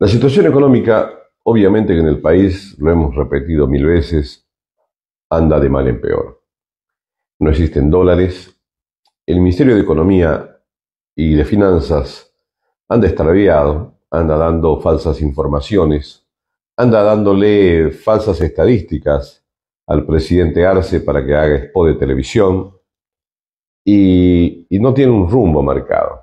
La situación económica, obviamente que en el país, lo hemos repetido mil veces, anda de mal en peor. No existen dólares. El Ministerio de Economía y de Finanzas anda extraviado, anda dando falsas informaciones, anda dándole falsas estadísticas al presidente Arce para que haga expo de televisión y, y no tiene un rumbo marcado.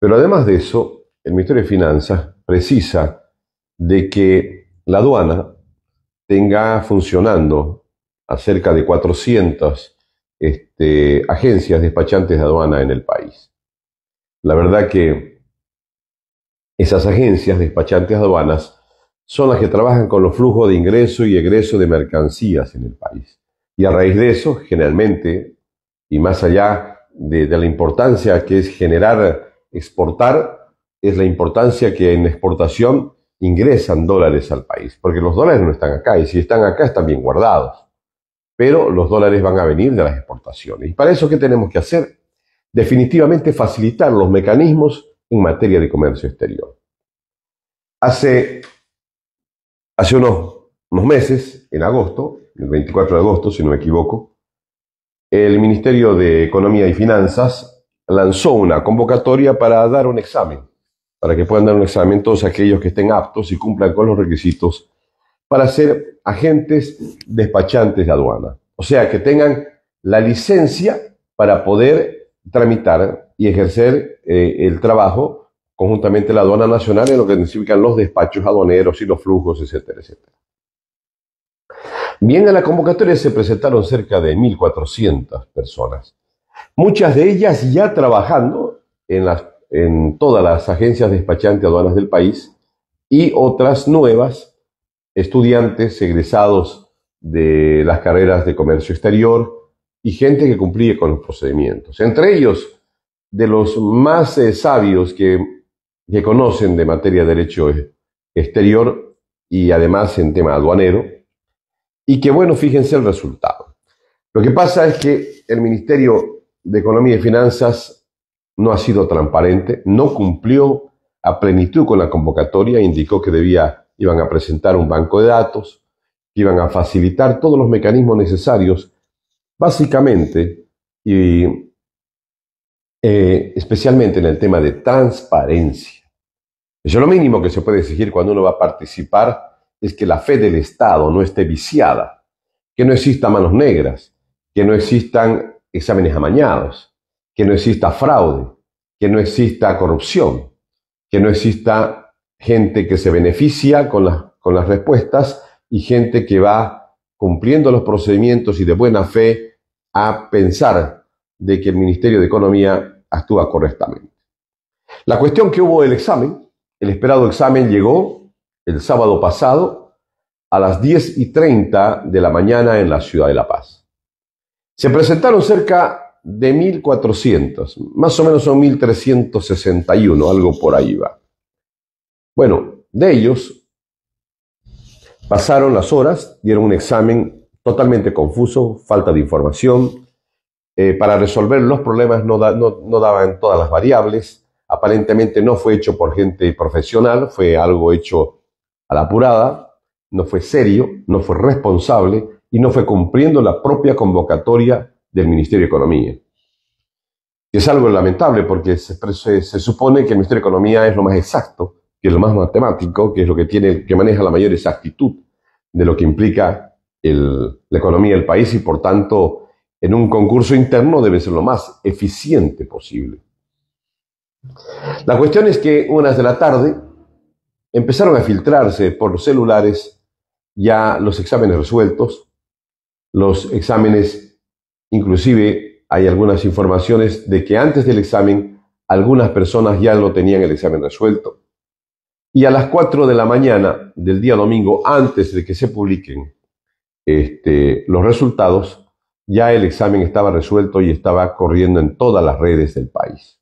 Pero además de eso, el Ministerio de Finanzas precisa de que la aduana tenga funcionando a cerca de 400 este, agencias despachantes de aduana en el país. La verdad que esas agencias despachantes de aduanas son las que trabajan con los flujos de ingreso y egreso de mercancías en el país. Y a raíz de eso, generalmente, y más allá de la importancia que es generar, exportar, es la importancia que en exportación ingresan dólares al país, porque los dólares no están acá y si están acá están bien guardados, pero los dólares van a venir de las exportaciones. ¿Y para eso qué tenemos que hacer? Definitivamente facilitar los mecanismos en materia de comercio exterior. Hace, hace unos, unos meses, en agosto, el 24 de agosto, si no me equivoco, el Ministerio de Economía y Finanzas lanzó una convocatoria para dar un examen para que puedan dar un examen todos aquellos que estén aptos y cumplan con los requisitos para ser agentes despachantes de aduana. O sea, que tengan la licencia para poder tramitar y ejercer eh, el trabajo conjuntamente la aduana nacional en lo que significan los despachos aduaneros y los flujos, etcétera, etcétera. Bien, a la convocatoria se presentaron cerca de 1.400 personas, muchas de ellas ya trabajando en las en todas las agencias despachantes aduanas del país y otras nuevas, estudiantes egresados de las carreras de comercio exterior y gente que cumplía con los procedimientos. Entre ellos, de los más eh, sabios que, que conocen de materia de derecho e-, exterior y además en tema aduanero, y que bueno, fíjense el resultado. Lo que pasa es que el Ministerio de Economía y Finanzas no ha sido transparente, no cumplió a plenitud con la convocatoria, indicó que debía, iban a presentar un banco de datos, que iban a facilitar todos los mecanismos necesarios, básicamente y eh, especialmente en el tema de transparencia. Eso lo mínimo que se puede exigir cuando uno va a participar, es que la fe del Estado no esté viciada, que no existan manos negras, que no existan exámenes amañados, que no exista fraude, que no exista corrupción, que no exista gente que se beneficia con las, con las respuestas y gente que va cumpliendo los procedimientos y de buena fe a pensar de que el Ministerio de Economía actúa correctamente. La cuestión que hubo del examen, el esperado examen llegó el sábado pasado a las 10 y 30 de la mañana en la ciudad de La Paz. Se presentaron cerca de 1400, más o menos son 1361, algo por ahí va. Bueno, de ellos pasaron las horas, dieron un examen totalmente confuso, falta de información, eh, para resolver los problemas no, no daban todas las variables, aparentemente no fue hecho por gente profesional, fue algo hecho a la apurada, no fue serio, no fue responsable y no fue cumpliendo la propia convocatoria del Ministerio de Economía. Es algo lamentable porque se, supone que el Ministerio de Economía es lo más exacto, que es lo más matemático, que es lo que, tiene, que maneja la mayor exactitud de lo que implica la economía del país y por tanto en un concurso interno debe ser lo más eficiente posible. La cuestión es que unas de la tarde empezaron a filtrarse por los celulares ya los exámenes resueltos, los exámenes Inclusive hay algunas informaciones de que antes del examen algunas personas ya no tenían el examen resuelto. Y a las 4 de la mañana del día domingo, antes de que se publiquen este, los resultados, ya el examen estaba resuelto y estaba corriendo en todas las redes del país.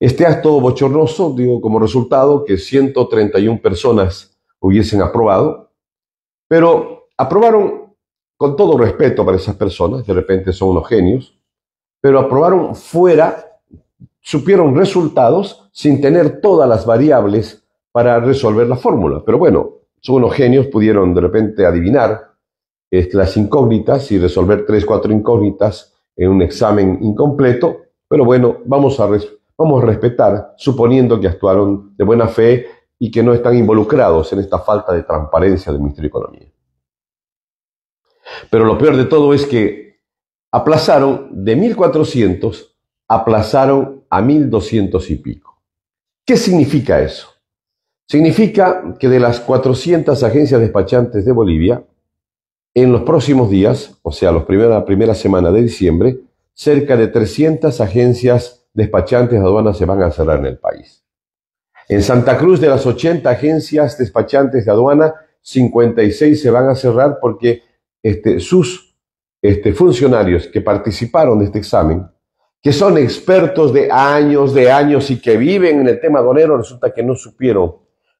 Este acto bochornoso digo como resultado que 131 personas hubiesen aprobado, pero aprobaron con todo respeto para esas personas, de repente son unos genios, pero aprobaron fuera, supieron resultados sin tener todas las variables para resolver la fórmula. Pero bueno, son unos genios, pudieron de repente adivinar las incógnitas y resolver tres, cuatro incógnitas en un examen incompleto, pero bueno, vamos a, vamos a respetar, suponiendo que actuaron de buena fe y que no están involucrados en esta falta de transparencia del Ministerio de Economía. Pero lo peor de todo es que aplazaron de 1400, aplazaron a 1200 y pico. ¿Qué significa eso? Significa que de las 400 agencias despachantes de Bolivia, en los próximos días, o sea, los la primera semana de diciembre, cerca de 300 agencias despachantes de aduanas se van a cerrar en el país. En Santa Cruz, de las 80 agencias despachantes de aduana, 56 se van a cerrar porque este, sus este, funcionarios que participaron de este examen, que son expertos de años, de años y que viven en el tema donero, resulta que no supieron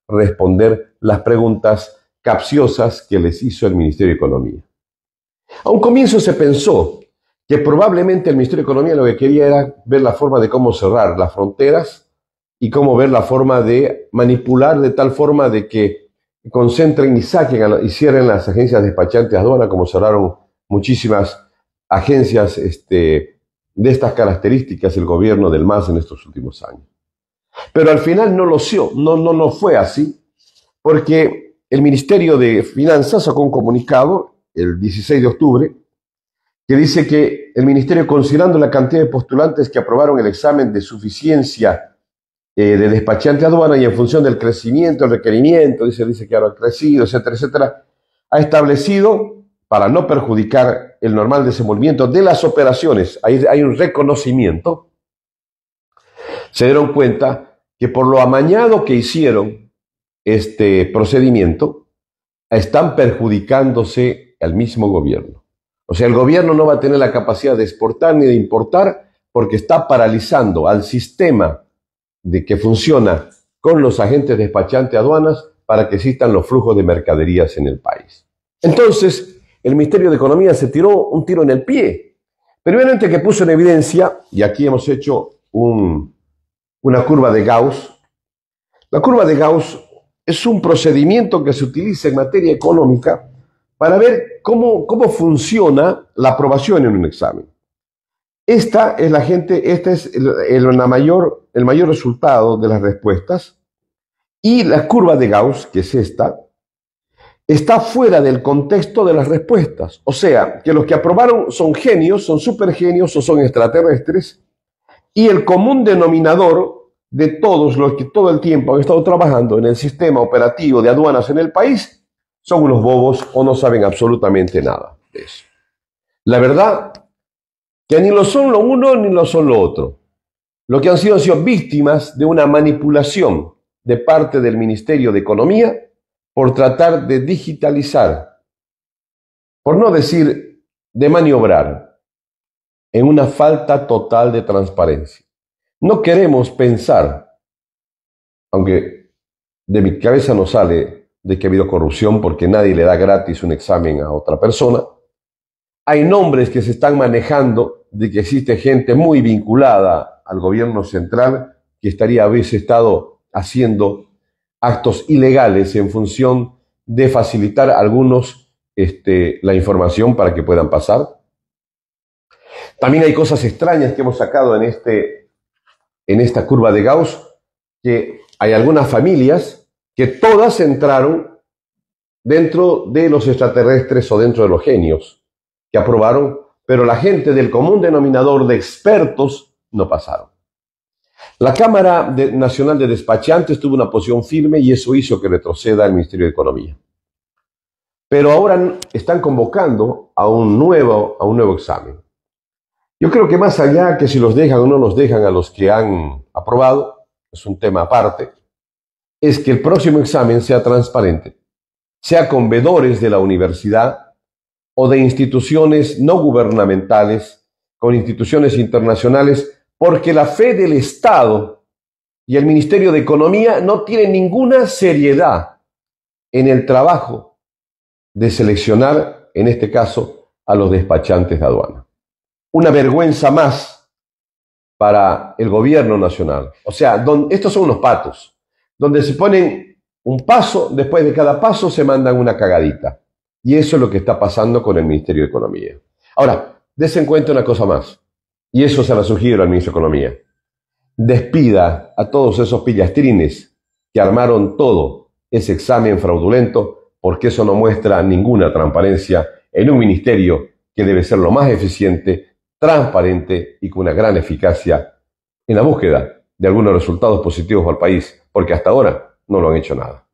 responder las preguntas capciosas que les hizo el Ministerio de Economía. A un comienzo se pensó que probablemente el Ministerio de Economía lo que quería era ver la forma de cómo cerrar las fronteras y cómo ver la forma de manipular de tal forma de que concentren y saquen y cierren las agencias despachantes de como cerraron muchísimas agencias este, de estas características el gobierno del MAS en estos últimos años. Pero al final no lo no, no, no fue así, porque el Ministerio de Finanzas sacó un comunicado el 16 de octubre que dice que el Ministerio, considerando la cantidad de postulantes que aprobaron el examen de suficiencia eh, de despachante aduana y en función del crecimiento, el requerimiento, dice, dice que ahora ha crecido, etcétera, etcétera, ha establecido, para no perjudicar el normal desenvolvimiento de las operaciones, hay, hay un reconocimiento, se dieron cuenta que por lo amañado que hicieron este procedimiento, están perjudicándose al mismo gobierno. O sea, el gobierno no va a tener la capacidad de exportar ni de importar porque está paralizando al sistema de que funciona con los agentes despachantes aduanas para que existan los flujos de mercaderías en el país. Entonces, el Ministerio de Economía se tiró un tiro en el pie. Primero que puso en evidencia, y aquí hemos hecho una curva de Gauss, la curva de Gauss es un procedimiento que se utiliza en materia económica para ver cómo, cómo funciona la aprobación en un examen. Esta es la gente, este es el, mayor, el mayor resultado de las respuestas. Y la curva de Gauss, que es esta, está fuera del contexto de las respuestas. O sea, que los que aprobaron son genios, son supergenios o son extraterrestres. Y el común denominador de todos los que todo el tiempo han estado trabajando en el sistema operativo de aduanas en el país son unos bobos o no saben absolutamente nada de La verdad que ni lo son lo uno ni lo son lo otro. Lo que han sido han sido víctimas de una manipulación de parte del Ministerio de Economía por tratar de digitalizar, por no decir de maniobrar, en una falta total de transparencia. No queremos pensar, aunque de mi cabeza no sale de que ha habido corrupción porque nadie le da gratis un examen a otra persona, hay nombres que se están manejando de que existe gente muy vinculada al gobierno central que estaría veces estado haciendo actos ilegales en función de facilitar a algunos este, la información para que puedan pasar. También hay cosas extrañas que hemos sacado en, este, en esta curva de Gauss, que hay algunas familias que todas entraron dentro de los extraterrestres o dentro de los genios, que aprobaron pero la gente del común denominador de expertos no pasaron. La Cámara Nacional de Despachantes tuvo una posición firme y eso hizo que retroceda el Ministerio de Economía. Pero ahora están convocando a un nuevo, a un nuevo examen. Yo creo que más allá que si los dejan o no los dejan a los que han aprobado, es un tema aparte, es que el próximo examen sea transparente, sea con vedores de la universidad o de instituciones no gubernamentales con instituciones internacionales, porque la fe del Estado y el Ministerio de Economía no tienen ninguna seriedad en el trabajo de seleccionar, en este caso, a los despachantes de aduana. Una vergüenza más para el gobierno nacional. O sea, estos son unos patos, donde se ponen un paso, después de cada paso se mandan una cagadita. Y eso es lo que está pasando con el Ministerio de Economía. Ahora, des cuenta una cosa más, y eso se la sugiero al ministro de Economía. Despida a todos esos pillastrines que armaron todo ese examen fraudulento, porque eso no muestra ninguna transparencia en un ministerio que debe ser lo más eficiente, transparente y con una gran eficacia en la búsqueda de algunos resultados positivos para el país, porque hasta ahora no lo han hecho nada.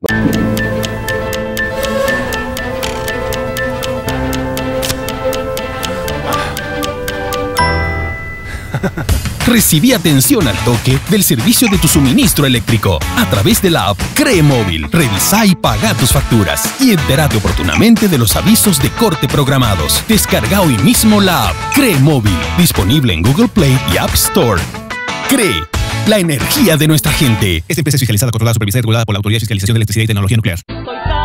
Recibí atención al toque del servicio de tu suministro eléctrico a través de la app CREE Móvil. Revisa y paga tus facturas y enterate oportunamente de los avisos de corte programados. Descarga hoy mismo la app CREE Móvil, disponible en Google Play y App Store. CREE, la energía de nuestra gente. Esta empresa es fiscalizada, controlada, supervisada y regulada por la Autoridad de Fiscalización de Electricidad y Tecnología Nuclear.